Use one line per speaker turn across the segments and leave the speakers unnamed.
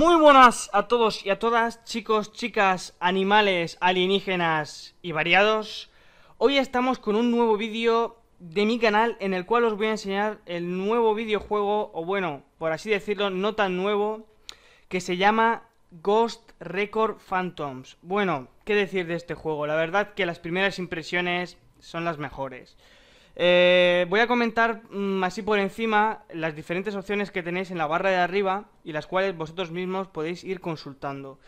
Muy buenas a todos y a todas, chicos, chicas, animales, alienígenas y variados. Hoy estamos con un nuevo vídeo de mi canal en el cual os voy a enseñar el nuevo videojuego, o bueno, por así decirlo, no tan nuevo, que se llama Ghost Record Phantoms. Bueno, ¿qué decir de este juego? La verdad que las primeras impresiones son las mejores. Eh, voy a comentar mm, así por encima las diferentes opciones que tenéis en la barra de arriba y las cuales vosotros mismos podéis ir consultando.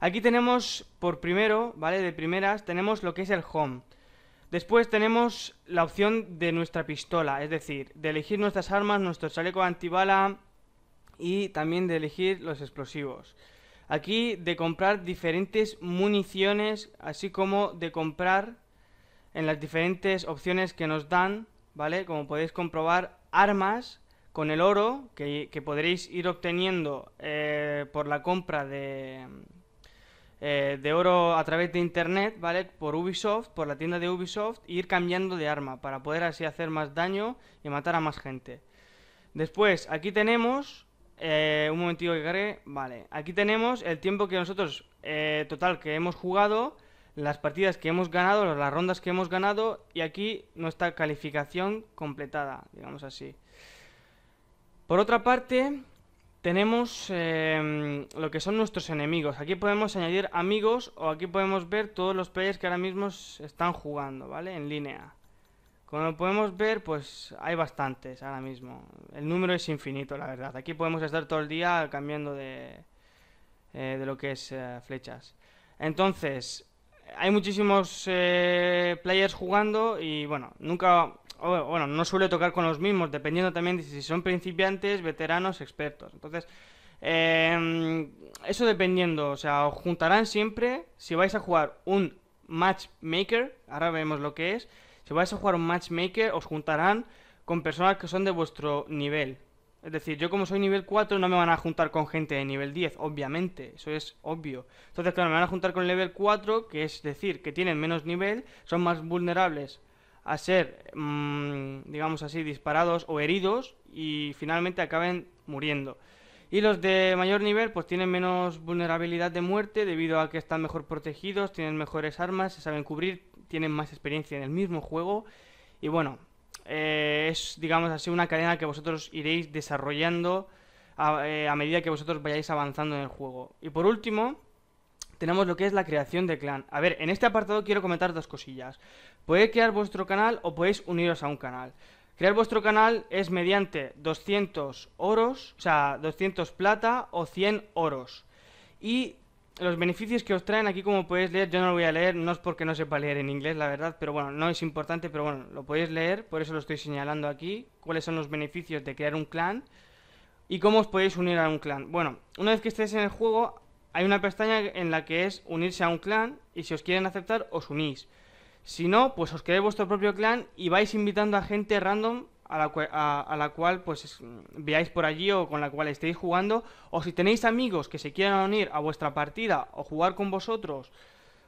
Aquí tenemos por primero, ¿vale? De primeras tenemos lo que es el home. Después tenemos la opción de nuestra pistola, es decir, de elegir nuestras armas, nuestro chaleco antibala y también de elegir los explosivos. Aquí de comprar diferentes municiones, así como de comprar en las diferentes opciones que nos dan, ¿vale? Como podéis comprobar, armas con el oro que, podréis ir obteniendo eh, por la compra de, eh, de oro a través de internet, ¿vale? Por Ubisoft, por la tienda de Ubisoft, e ir cambiando de arma para poder así hacer más daño y matar a más gente. Después, aquí tenemos... Eh, un momentito que cargue. Vale, aquí tenemos el tiempo que nosotros, total, que hemos jugado las partidas que hemos ganado, las rondas que hemos ganado y aquí nuestra calificación completada, digamos así. Por otra parte, tenemos em, lo que son nuestros enemigos. Aquí podemos añadir amigos o aquí podemos ver todos los players que ahora mismo están jugando, ¿vale? En línea. Como podemos ver, pues hay bastantes ahora mismo. El número es infinito, la verdad. Aquí podemos estar todo el día cambiando de, eh, de lo que es eh, flechas. Entonces, hay muchísimos eh, players jugando y bueno, nunca, bueno, no suele tocar con los mismos, dependiendo también de si son principiantes, veteranos, expertos. Entonces, em, eso dependiendo, o sea, os juntarán siempre, si vais a jugar un matchmaker, ahora vemos lo que es, si vais a jugar un matchmaker, os juntarán con personas que son de vuestro nivel. Es decir, yo como soy nivel 4 no me van a juntar con gente de nivel 10, obviamente, eso es obvio. Entonces, claro, me van a juntar con level 4, que es decir, que tienen menos nivel, son más vulnerables a ser, mm, digamos así, disparados o heridos y finalmente acaben muriendo. Y los de mayor nivel pues tienen menos vulnerabilidad de muerte debido a que están mejor protegidos, tienen mejores armas, se saben cubrir, tienen más experiencia en el mismo juego y bueno, eh, es, digamos así, una cadena que vosotros iréis desarrollando a, eh, a, medida que vosotros vayáis avanzando en el juego. Y por último, tenemos lo que es la creación de clan. A ver, en este apartado quiero comentar dos cosillas. Podéis crear vuestro canal o podéis uniros a un canal. Crear vuestro canal es mediante 200 oros, o sea, 200 plata o 100 oros. Y los beneficios que os traen aquí, como podéis leer, yo no lo voy a leer, no es porque no sepa leer en inglés, la verdad, pero bueno, no es importante, pero bueno, lo podéis leer, por eso lo estoy señalando aquí, cuáles son los beneficios de crear un clan y cómo os podéis unir a un clan. Bueno, una vez que estéis en el juego, hay una pestaña en la que es unirse a un clan y si os quieren aceptar, os unís. Si no, pues os creéis vuestro propio clan y vais invitando a gente random a la, cual pues veáis por allí o con la cual estéis jugando, o si tenéis amigos que se quieran unir a vuestra partida o jugar con vosotros,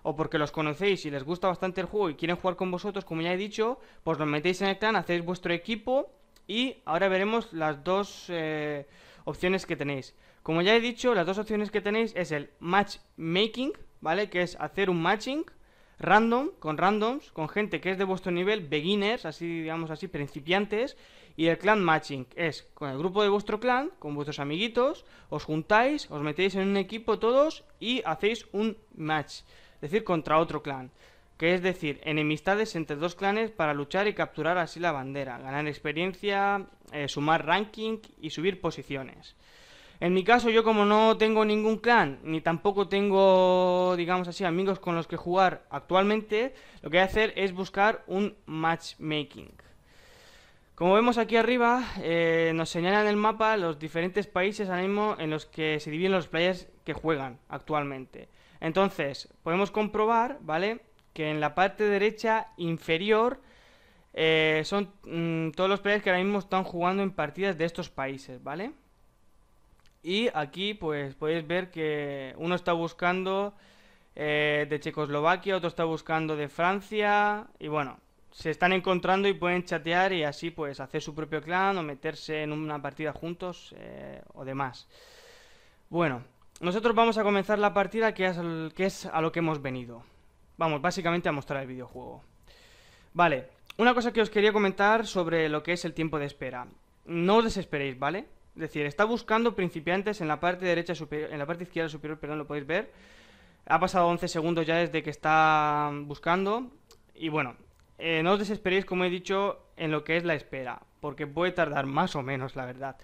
o porque los conocéis y les gusta bastante el juego y quieren jugar con vosotros, como ya he dicho, pues los metéis en el clan, hacéis vuestro equipo y ahora veremos las dos eh, opciones que tenéis. Como ya he dicho, las dos opciones que tenéis es el matchmaking, ¿vale? Que es hacer un matching random, con randoms, con gente que es de vuestro nivel, beginners, así digamos así, principiantes, y el clan matching es con el grupo de vuestro clan, con vuestros amiguitos, os juntáis, os metéis en un equipo todos y hacéis un match, es decir, contra otro clan. Que es decir, enemistades entre dos clanes para luchar y capturar así la bandera, ganar experiencia, eh, sumar ranking y subir posiciones. En mi caso, yo como no tengo ningún clan, ni tampoco tengo, digamos así, amigos con los que jugar actualmente, lo que voy a hacer es buscar un matchmaking. Como vemos aquí arriba, eh, nos señalan en el mapa los diferentes países ahora mismo en los que se dividen los players que juegan actualmente. Entonces, podemos comprobar, ¿vale? Que en la parte derecha inferior eh, son mm, todos los players que ahora mismo están jugando en partidas de estos países, ¿vale? vale y aquí pues podéis ver que uno está buscando eh, de Checoslovaquia, otro está buscando de Francia y bueno, se están encontrando y pueden chatear y así pues hacer su propio clan o meterse en una partida juntos eh, o demás. Bueno, nosotros vamos a comenzar la partida que es a lo que hemos venido. Vamos, básicamente a mostrar el videojuego. Vale, una cosa que os quería comentar sobre lo que es el tiempo de espera. No os desesperéis, ¿vale? Es decir, está buscando principiantes en la parte derecha superior, en la parte izquierda superior, perdón, lo podéis ver. Ha pasado 11 segundos ya desde que está buscando. Y bueno, eh, no os desesperéis, como he dicho, en lo que es la espera, porque puede tardar más o menos, la verdad.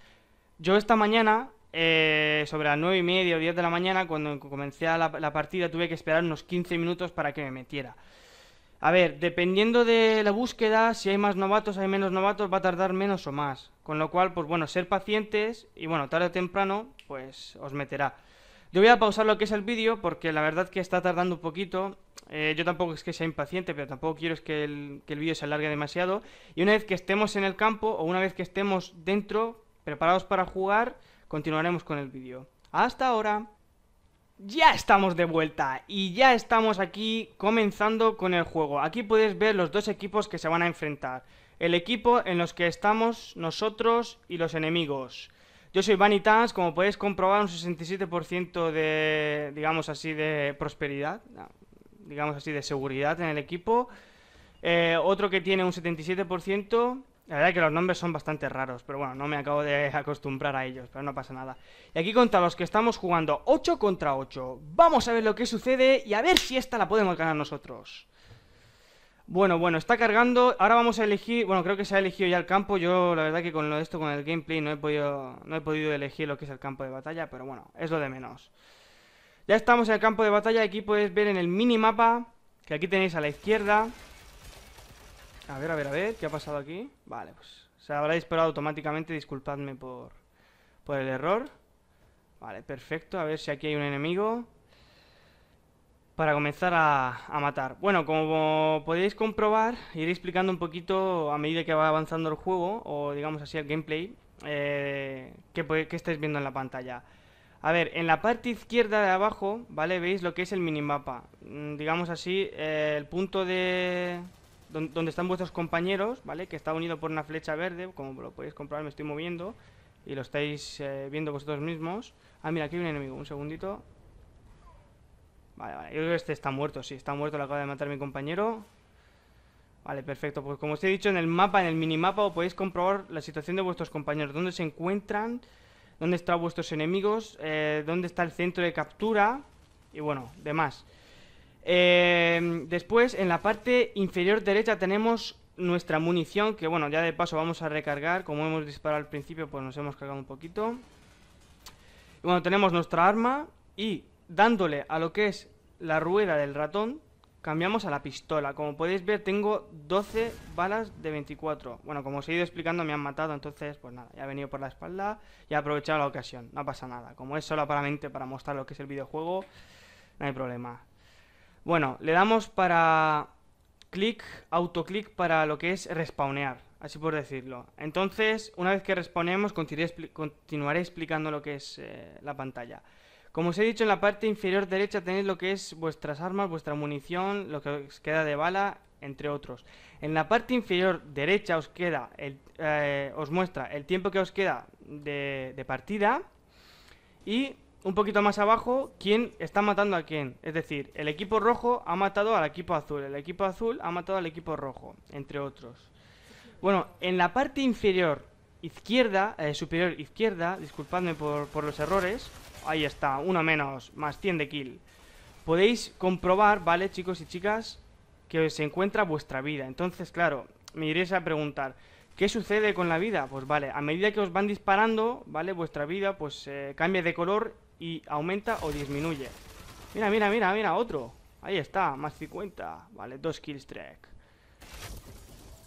Yo esta mañana, eh, sobre las 9 y media o 10 de la mañana, cuando comencé la, la partida, tuve que esperar unos 15 minutos para que me metiera. A ver, dependiendo de la búsqueda, si hay más novatos, hay menos novatos, va a tardar menos o más. Con lo cual, pues bueno, ser pacientes y bueno, tarde o temprano, pues os meterá. Yo voy a pausar lo que es el vídeo porque la verdad que está tardando un poquito. Eh, yo tampoco es que sea impaciente, pero tampoco quiero es que el, que el vídeo se alargue demasiado. Y una vez que estemos en el campo o una vez que estemos dentro, preparados para jugar, continuaremos con el vídeo. ¡Hasta ahora! Ya estamos de vuelta y ya estamos aquí comenzando con el juego. Aquí puedes ver los dos equipos que se van a enfrentar. El equipo en los que estamos nosotros y los enemigos. Yo soy Vanitas, como podéis comprobar un 67% de, digamos así, de prosperidad, digamos así, de seguridad en el equipo. Eh, otro que tiene un 77% la verdad es que los nombres son bastante raros, pero bueno, no me acabo de acostumbrar a ellos, pero no pasa nada. Y aquí contra los que estamos jugando 8 contra 8. Vamos a ver lo que sucede y a ver si esta la podemos ganar nosotros. Bueno, bueno, está cargando. Ahora vamos a elegir... Bueno, creo que se ha elegido ya el campo. Yo, la verdad que con lo esto, con el gameplay, no he podido, no he podido elegir lo que es el campo de batalla, pero bueno, es lo de menos. Ya estamos en el campo de batalla. Aquí podéis ver en el minimapa, que aquí tenéis a la izquierda... A ver, a ver, a ver, ¿qué ha pasado aquí? Vale, pues se habrá disparado automáticamente, disculpadme por, por el error. Vale, perfecto, a ver si aquí hay un enemigo para comenzar a, matar. Bueno, como podéis comprobar, iré explicando un poquito a medida que va avanzando el juego, o digamos así el gameplay, eh, ¿Qué que, estáis viendo en la pantalla. A ver, en la parte izquierda de abajo, ¿vale? Veis lo que es el minimapa. Mm, digamos así, eh, el punto de, donde están vuestros compañeros, ¿vale? Que está unido por una flecha verde, como lo podéis comprobar, me estoy moviendo y lo estáis eh, viendo vosotros mismos. Ah, mira, aquí hay un enemigo, un segundito. Vale, vale, yo creo que este está muerto, sí, está muerto, lo acaba de matar mi compañero. Vale, perfecto, pues como os he dicho, en el mapa, en el minimapa, podéis comprobar la situación de vuestros compañeros, dónde se encuentran, dónde están vuestros enemigos, eh, dónde está el centro de captura y bueno, demás. Em, después, en la parte inferior derecha tenemos nuestra munición, que bueno, ya de paso vamos a recargar. Como hemos disparado al principio, pues nos hemos cargado un poquito. Y bueno, tenemos nuestra arma y dándole a lo que es la rueda del ratón, cambiamos a la pistola. Como podéis ver, tengo 12 balas de 24. Bueno, como os he ido explicando, me han matado, entonces, pues nada, ya ha venido por la espalda y ha aprovechado la ocasión. No pasa nada. Como es mente para mostrar lo que es el videojuego, no hay problema. Bueno, le damos para clic, autoclic para lo que es respawnear, así por decirlo. Entonces, una vez que respawnemos, continuaré explicando lo que es eh, la pantalla. Como os he dicho, en la parte inferior derecha tenéis lo que es vuestras armas, vuestra munición, lo que os queda de bala, entre otros. En la parte inferior derecha os queda, el, eh, os muestra el tiempo que os queda de, de partida y un poquito más abajo quién está matando a quién. Es decir, el equipo rojo ha matado al equipo azul, el equipo azul ha matado al equipo rojo, entre otros. Bueno, en la parte inferior izquierda, eh, superior izquierda, disculpadme por, los errores, ahí está, uno menos, más 100 de kill. Podéis comprobar, ¿vale, chicos y chicas? Que se encuentra vuestra vida. Entonces, claro, me iréis a preguntar, ¿Qué sucede con la vida? Pues vale, a medida que os van disparando, ¿vale? Vuestra vida, pues eh, cambia de color y aumenta o disminuye. Mira, mira, mira, mira, otro. Ahí está, más 50. Vale, dos kills track.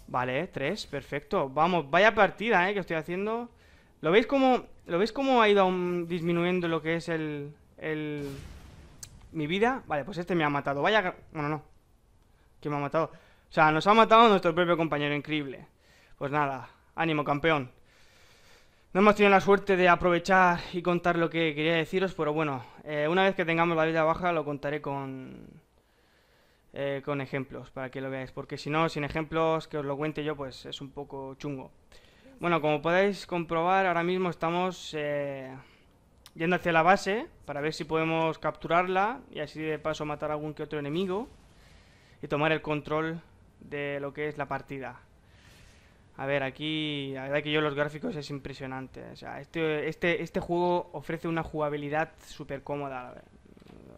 Vale, tres, perfecto. Vamos, vaya partida, ¿eh? Que estoy haciendo. ¿Lo veis como, ¿lo veis cómo ha ido disminuyendo lo que es el, el... Mi vida? Vale, pues este me ha matado. Vaya... No, no. que me ha matado? O sea, nos ha matado nuestro propio compañero, increíble. Pues nada, ánimo, campeón. No hemos tenido la suerte de aprovechar y contar lo que quería deciros, pero bueno, eh, una vez que tengamos la vida baja lo contaré con, eh, con ejemplos para que lo veáis, porque si no, sin ejemplos que os lo cuente yo, pues es un poco chungo. Bueno, como podéis comprobar, ahora mismo estamos eh, yendo hacia la base para ver si podemos capturarla y así de paso matar a algún que otro enemigo y tomar el control de lo que es la partida. A ver, aquí la verdad que yo los gráficos es impresionante. O sea, este, este, este juego ofrece una jugabilidad súper cómoda.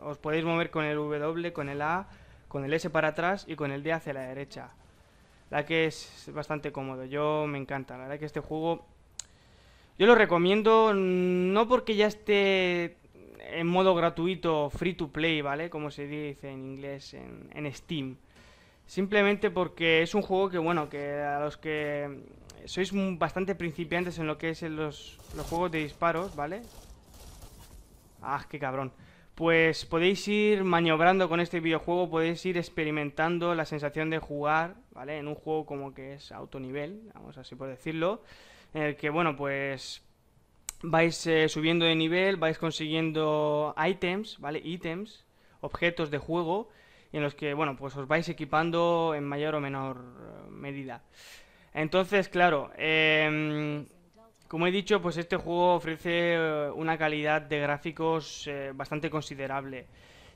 Os podéis mover con el W, con el A, con el S para atrás y con el D hacia la derecha. La que es bastante cómodo. Yo me encanta. La verdad que este juego yo lo recomiendo no porque ya esté en modo gratuito, free to play, ¿vale? Como se dice en inglés en Steam simplemente porque es un juego que, bueno, que a los que sois bastante principiantes en lo que es en los, juegos de disparos, ¿vale? Ah, qué cabrón. Pues podéis ir maniobrando con este videojuego, podéis ir experimentando la sensación de jugar, ¿vale? En un juego como que es autonivel, vamos así por decirlo, en el que, bueno, pues vais eh, subiendo de nivel, vais consiguiendo ítems, ¿vale? Ítems, objetos de juego, en los que, bueno, pues os vais equipando en mayor o menor eh, medida. Entonces, claro, em, como he dicho, pues este juego ofrece eh, una calidad de gráficos eh, bastante considerable.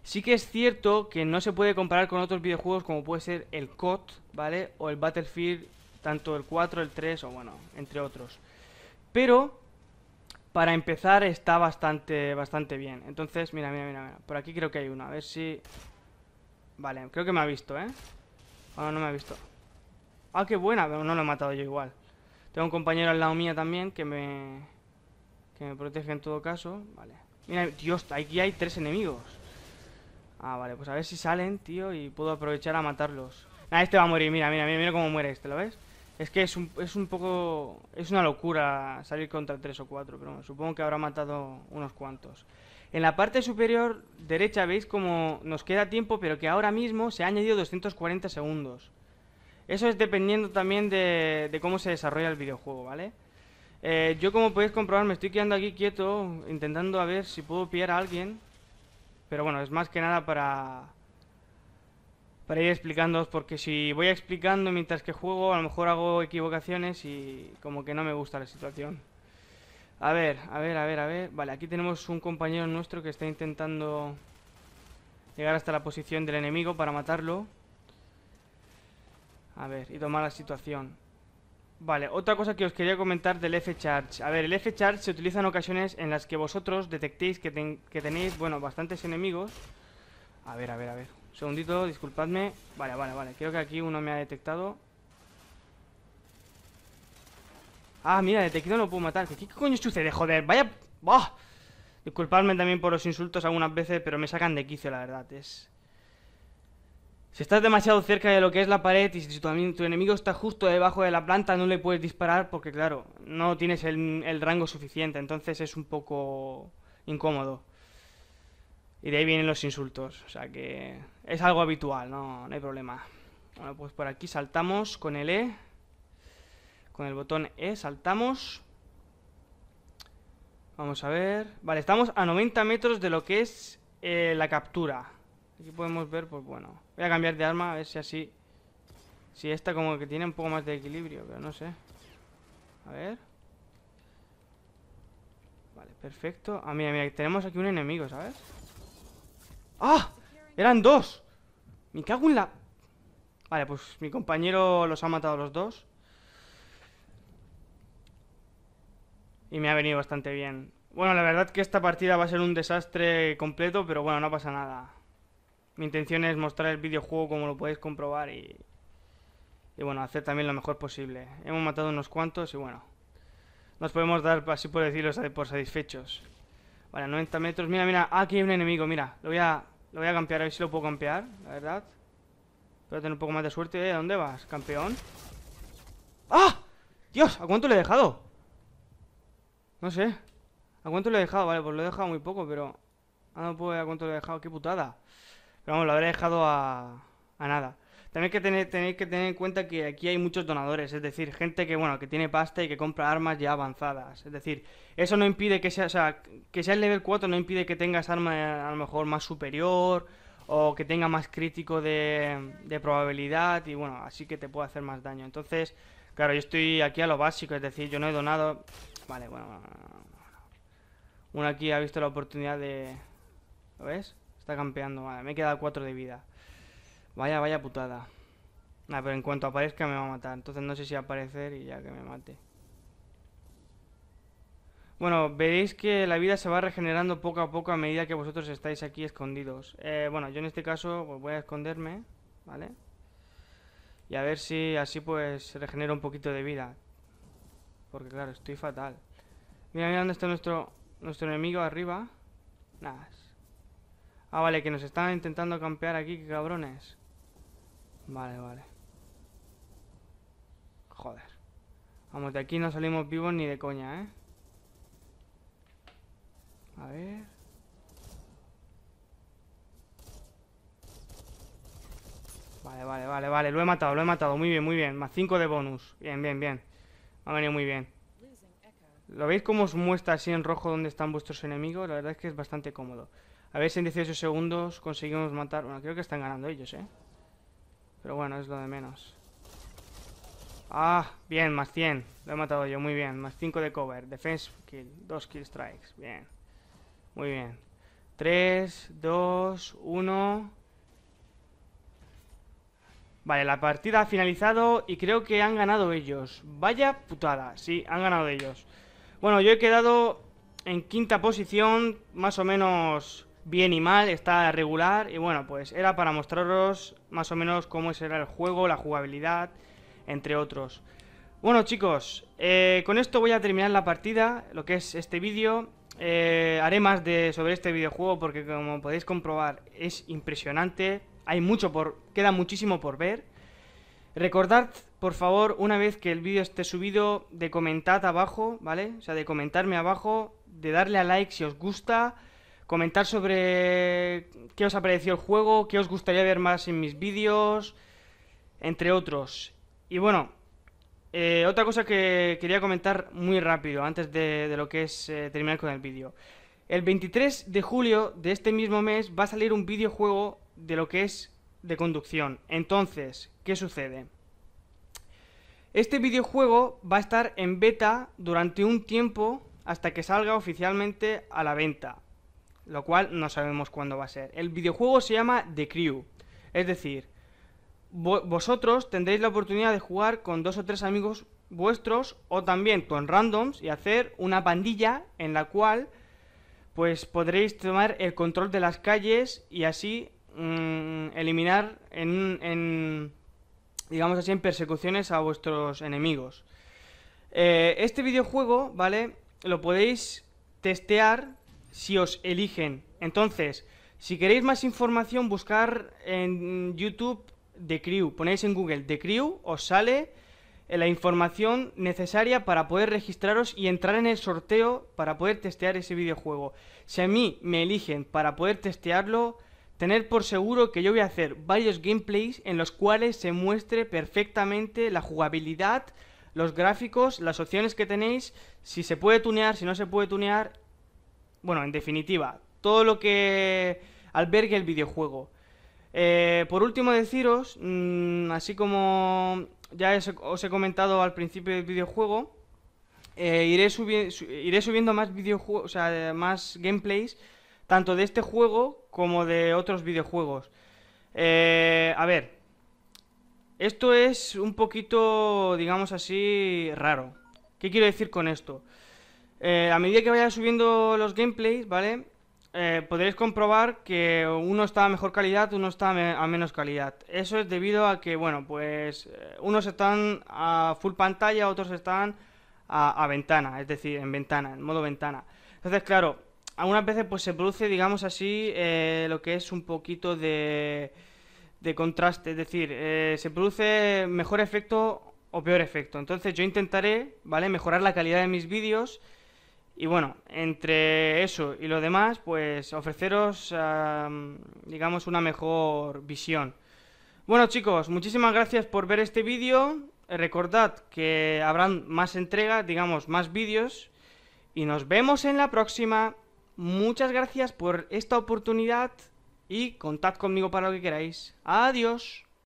Sí que es cierto que no se puede comparar con otros videojuegos como puede ser el COD, ¿vale? O el Battlefield, tanto el 4, el 3 o bueno, entre otros. Pero, para empezar está bastante, bastante bien. Entonces, mira, mira, mira, mira. Por aquí creo que hay una, a ver si... Vale, creo que me ha visto, ¿eh? Ah, no me ha visto. Ah, qué buena, pero no lo he matado yo igual. Tengo un compañero al lado mío también que me... Que me protege en todo caso. Vale. Mira, Dios, aquí hay tres enemigos. Ah, vale, pues a ver si salen, tío, y puedo aprovechar a matarlos. Ah, este va a morir, mira, mira, mira, cómo muere este, ¿lo ves? Es que es un, es un poco... Es una locura salir contra tres o cuatro, pero supongo que habrá matado unos cuantos. En la parte superior derecha veis como nos queda tiempo, pero que ahora mismo se ha añadido 240 segundos. Eso es dependiendo también de, cómo se desarrolla el videojuego, ¿vale? Eh, yo como podéis comprobar me estoy quedando aquí quieto, intentando a ver si puedo pillar a alguien. Pero bueno, es más que nada para... Para ir explicándoos, porque si voy explicando mientras que juego, a lo mejor hago equivocaciones y como que no me gusta la situación. A ver, a ver, a ver, a ver. Vale, aquí tenemos un compañero nuestro que está intentando llegar hasta la posición del enemigo para matarlo. A ver, y tomar la situación. Vale, otra cosa que os quería comentar del F-Charge. A ver, el F-Charge se utiliza en ocasiones en las que vosotros detectéis que, tenéis, bueno, bastantes enemigos. A ver, a ver, a ver. segundito, disculpadme. Vale, vale, vale. Creo que aquí uno me ha detectado. Ah, mira, detectado no puedo matar. ¿Qué, qué coño sucede? Joder, vaya... ¡Oh! Disculpadme también por los insultos algunas veces, pero me sacan de quicio, la verdad. Es... Si estás demasiado cerca de lo que es la pared y si tu, tu enemigo está justo debajo de la planta, no le puedes disparar porque, claro, no tienes el, el rango suficiente. Entonces es un poco incómodo. Y de ahí vienen los insultos. O sea que es algo habitual, no, no hay problema. Bueno, pues por aquí saltamos con el E. Con el botón E saltamos. Vamos a ver. Vale, estamos a 90 metros de lo que es eh, la captura. Aquí podemos ver, pues bueno. Voy a cambiar de arma, a ver si así... Si esta como que tiene un poco más de equilibrio, pero no sé. A ver. Vale, perfecto. Ah, mira, mira, tenemos aquí un enemigo, ¿sabes? ¡Ah! Eran dos. Me cago en la... Vale, pues mi compañero los ha matado los dos. y me ha venido bastante bien. Bueno, la verdad que esta partida va a ser un desastre completo, pero bueno, no pasa nada. Mi intención es mostrar el videojuego como lo podéis comprobar y... Y bueno, hacer también lo mejor posible. Hemos matado unos cuantos y bueno. Nos podemos dar, así por decirlo, por satisfechos. Vale, 90 metros. Mira, mira. aquí hay un enemigo, mira. Lo voy a, lo voy a campear, a ver si lo puedo campear, la verdad. Voy a tener un poco más de suerte. ¿eh? ¿A dónde vas, campeón? ¡Ah! ¡Dios! ¿A cuánto le he dejado? No sé. ¿A cuánto lo he dejado? Vale, pues lo he dejado muy poco, pero... Ah, no puedo a cuánto lo he dejado. ¡Qué putada! Pero vamos, lo habré dejado a... a nada. También que tener, tenéis que tener en cuenta que aquí hay muchos donadores, es decir, gente que, bueno, que tiene pasta y que compra armas ya avanzadas. Es decir, eso no impide que sea, o sea, que sea el nivel 4 no impide que tengas armas a lo mejor más superior o que tenga más crítico de, de probabilidad y bueno, así que te puede hacer más daño. Entonces, claro, yo estoy aquí a lo básico, es decir, yo no he donado, Vale, bueno, Uno aquí ha visto la oportunidad de... ¿Lo ves? Está campeando, vale, me he quedado cuatro de vida Vaya, vaya putada Ah, pero en cuanto aparezca me va a matar Entonces no sé si aparecer y ya que me mate bueno, veréis que la vida se va regenerando poco a poco a medida que vosotros estáis aquí escondidos. Eh, bueno, yo en este caso pues, voy a esconderme, ¿vale? Y a ver si así pues regenero un poquito de vida. Porque claro, estoy fatal. Mira, mira dónde está nuestro, nuestro enemigo arriba. Nada. Ah, vale, que nos están intentando campear aquí, que cabrones. Vale, vale. Joder. Vamos, de aquí no salimos vivos ni de coña, ¿eh? A ver... Vale, vale, vale, vale. Lo he matado, lo he matado. Muy bien, muy bien. Más 5 de bonus. Bien, bien, bien. Ha venido muy bien. ¿Lo veis cómo os muestra así en rojo dónde están vuestros enemigos? La verdad es que es bastante cómodo. A ver si en 18 segundos conseguimos matar... Bueno, creo que están ganando ellos, ¿eh? Pero bueno, es lo de menos. Ah, bien, más 100. Lo he matado yo, muy bien. Más 5 de cover. Defense kill. 2 kill strikes. Bien. Muy bien. 3, 2, 1... Vale, la partida ha finalizado y creo que han ganado ellos. Vaya putada, sí, han ganado ellos. Bueno, yo he quedado en quinta posición, más o menos bien y mal, está regular. Y bueno, pues era para mostraros más o menos cómo será el juego, la jugabilidad, entre otros. Bueno chicos, eh, con esto voy a terminar la partida, lo que es este vídeo. Eh, haré más de, sobre este videojuego porque como podéis comprobar es impresionante hay mucho por, queda muchísimo por ver. Recordad, por favor, una vez que el vídeo esté subido, de comentar abajo, ¿vale? O sea, de comentarme abajo, de darle a like si os gusta, comentar sobre qué os ha parecido el juego, qué os gustaría ver más en mis vídeos, entre otros. Y bueno, eh, otra cosa que quería comentar muy rápido, antes de, lo que es eh, terminar con el vídeo. El 23 de julio de este mismo mes va a salir un videojuego de lo que es de conducción. Entonces, ¿qué sucede? Este videojuego va a estar en beta durante un tiempo hasta que salga oficialmente a la venta, lo cual no sabemos cuándo va a ser. El videojuego se llama The Crew, es decir, vosotros tendréis la oportunidad de jugar con dos o tres amigos vuestros o también con randoms y hacer una pandilla en la cual pues podréis tomar el control de las calles y así Mm, eliminar en, digamos así, en persecuciones a vuestros enemigos. Eh, este videojuego, ¿vale? Lo podéis testear si os eligen. Entonces, si queréis más información, buscar en YouTube de Crew. Ponéis en Google de Crew, os sale eh, la información necesaria para poder registraros y entrar en el sorteo para poder testear ese videojuego. Si a mí me eligen para poder testearlo, Tener por seguro que yo voy a hacer varios gameplays en los cuales se muestre perfectamente la jugabilidad, los gráficos, las opciones que tenéis, si se puede tunear, si no se puede tunear. Bueno, en definitiva, todo lo que albergue el videojuego. Eh, por último deciros, mm, así como ya os he comentado al principio del videojuego, eh, iré, subiendo más más gameplays, tanto de este juego como de otros videojuegos. Eh, a ver, esto es un poquito, digamos así, raro. ¿Qué quiero decir con esto? Eh, a medida que vaya subiendo los gameplays, ¿vale? Eh, podréis comprobar que uno está a mejor calidad, uno está a, menos calidad. Eso es debido a que, bueno, pues unos están a full pantalla, otros están a ventana, es decir, en ventana, en modo ventana. Entonces, claro, algunas veces pues se produce, digamos así, eh, lo que es un poquito de, contraste, es decir, eh, se produce mejor efecto o peor efecto. Entonces yo intentaré, ¿vale? Mejorar la calidad de mis vídeos y bueno, entre eso y lo demás, pues ofreceros, digamos, una mejor visión. Bueno chicos, muchísimas gracias por ver este vídeo. Recordad que habrán más entregas, digamos, más vídeos. Y nos vemos en la próxima muchas gracias por esta oportunidad y contad conmigo para lo que queráis. Adiós.